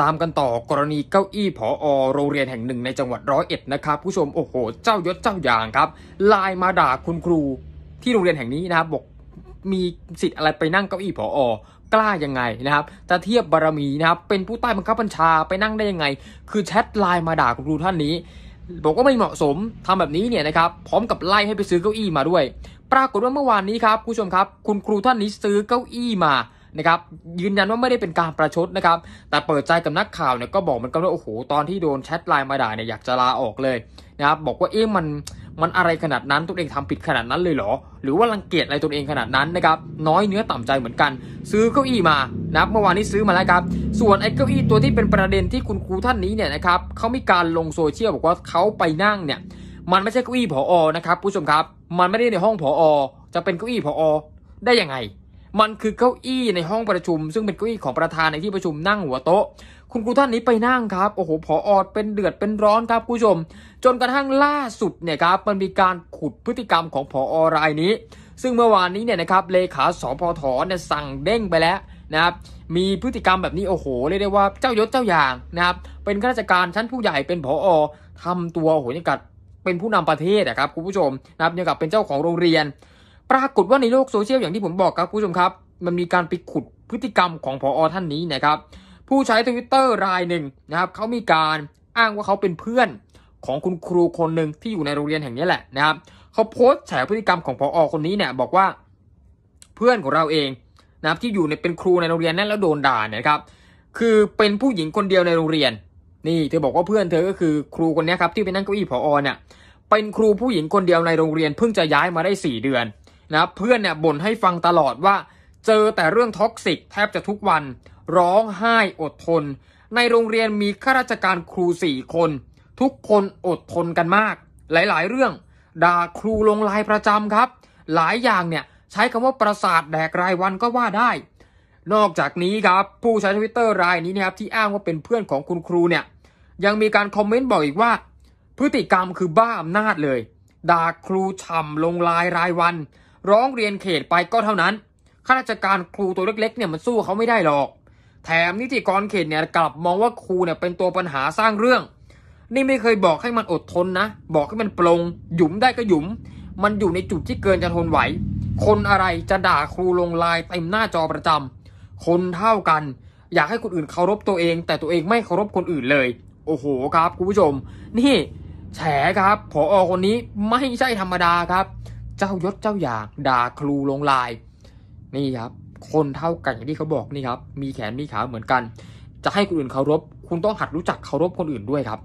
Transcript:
ตามกันต่อกรณีเก้าอี้ผออโรงเรียนแห่งหนึ่งในจังหวัดร้อยเอ็ดนะครับผู้ชม โอ้โห เจ้ายศเจ้าอย่างครับไลน์มาด่าคุณครูที่โรงเรียนแห่งนี้นะครับบอกมีสิทธิ์อะไรไปนั่งเก้าอี้ผออกล้ายังไงนะครับจะเทียบบารมีนะครับ เป็นผู้ใต้บังคับบัญชาไปนั่งได้ยังไง คือแชทไลน์มาด่าคุณครูท่านนี้บอกว่าไม่เหมาะสม ทำแบบนี้เนี่ยนะครับพร้อมกับไล่ให้ไปซื้อเก้าอี้มาด้วย ปรากฏว่าเมื่อวานนี้ครับผู้ชมครับคุณครูท่านนี้ซื้อเก้าอี้มานะครับยืนยันว่าไม่ได้เป็นการประชดนะครับ แต่เปิดใจกับนักข่าวเนี่ยก็บอกมันก็ว่าโอ้โหตอนที่โดนแชทไลน์มาด่าเนี่ยอยากจะลาออกเลยนะครับบอกว่าเอ๊ะมันมันอะไรขนาดนั้นตัวเองทำผิดขนาดนั้นเลยเหรอ หรือว่ารังเกียจอะไรตัวเองขนาดนั้นนะครับน้อยเนื้อต่ำใจเหมือนกัน ซื้อเก้าอี้มานะับเมื่อวานนี้ซื้อมาแล้วครับ ส่วนไอ้เก้าอี้ตัวที่เป็นประเด็นที่คุณครูท่านนี้เนี่ยนะครับเขามีการลงโซเชียลบอกว่าเขาไปนั่งเนี่ยมันไม่ใช่เก้าอี้ผออนะครับผู้ชมครับมันไม่ได้ในห้องผออจะเป็นเก้าอี้ผออได้ยังไงมันคือเก้าอี้ในห้องประชุม ซึ่งเป็นเก้าอี้ของประธานในที่ประชุมนั่งหัวโต๊ะคุณครูท่านนี้ไปนั่งครับโอ้โหผออดเป็นเดือดเป็นร้อนครับผู้ชม จนกระทั่งล่าสุดเนี่ยครับมันมีการขุดพฤติกรรมของผออรายนี้ ซึ่งเมื่อวานนี้เนี่ยนะครับเลขาสพทเนี่ยสั่งเด้งไปแล้วนะครับมีพฤติกรรมแบบนี้โอ้โหเรียกได้ว่าเจ้ายศเจ้าอย่างนะครับเป็นข้าราชการชั้นผู้ใหญ่เป็นผออทำตัวโอ้โหยังกัดเป็นผู้นำประเทศนะครับคุณผู้ชมนะครับยังกับเป็นเจ้าของโรงเรียนปรากฏว่าในโลกโซเชียลอย่างที่ผมบอกครับผู้ชมครับมันมีการไปขุดพฤติกรรมของผออท่านนี้นะครับ ผู้ใช้ทวิตเตอร์รายหนึ่งนะครับเขามีการอ้างว่าเขาเป็นเพื่อนของคุณครูคนหนึ่งที่อยู่ในโรงเรียนแห่งนี้แหละนะครับเขาโพสต์แฉพฤติกรรมของผออคนนี้เนี่ยบอกว่า เพื่อนของเราเองนะครับที่อยู่ในเป็นครูในโรงเรียนนั้นแล้วโดนด่าเนี่ยครับคือเป็นผู้หญิงคนเดียวในโรงเรียนนี่เธอบอกว่าเพื่อนเธอก็คือครูคนนี้ครับที่เป็นนั่งเก้าอี้ผอเนี่ยเป็นครูผู้หญิงคนเดียวในโรงเรียนเพิ่งจะย้ายมาได้ 4 เดือนนะเพื่อนเนี่ยบ่นให้ฟังตลอดว่าเจอแต่เรื่องท็อกซิกแทบจะทุกวัน ร้องไห้อดทน ในโรงเรียนมีข้าราชการครูสี่คน ทุกคนอดทนกันมาก หลายๆ เรื่องด่าครูลงลายประจำครับ หลายอย่างเนี่ยใช้คำว่าประสาทแดกรายวันก็ว่าได้ นอกจากนี้ครับ ผู้ใช้ทวิตเตอร์รายนี้นะครับที่อ้างว่าเป็นเพื่อนของคุณครูเนี่ยยังมีการคอมเมนต์บอกอีกว่า พฤติกรรมคือบ้าอำนาจเลยด่าครูฉ่ำลงลายรายวันร้องเรียนเขตไปก็เท่านั้น ข้าราชการครูตัวเล็กๆ เนี่ยมันสู้เขาไม่ได้หรอก แถมนิติกรเขตเนี่ยกลับมองว่าครูเนี่ยเป็นตัวปัญหาสร้างเรื่อง นี่ไม่เคยบอกให้มันอดทนนะ บอกให้มันปลง หยุมได้ก็หยุม มันอยู่ในจุดที่เกินจะทนไหว คนอะไรจะด่าครูลงลายเต็มหน้าจอประจำ คนเท่ากัน อยากให้คนอื่นเคารพตัวเอง แต่ตัวเองไม่เคารพคนอื่นเลย โอ้โหครับคุณผู้ชมนี่แฉครับผออคนนี้ไม่ใช่ธรรมดาครับเจ้ายศเจ้าอย่างด่าครูลงลาย นี่ครับ คนเท่ากันอย่างที่เขาบอกนี่ครับ มีแขนมีขาเหมือนกัน จะให้คนอื่นเคารพคุณต้องหัดรู้จักเคารพคนอื่นด้วยครับ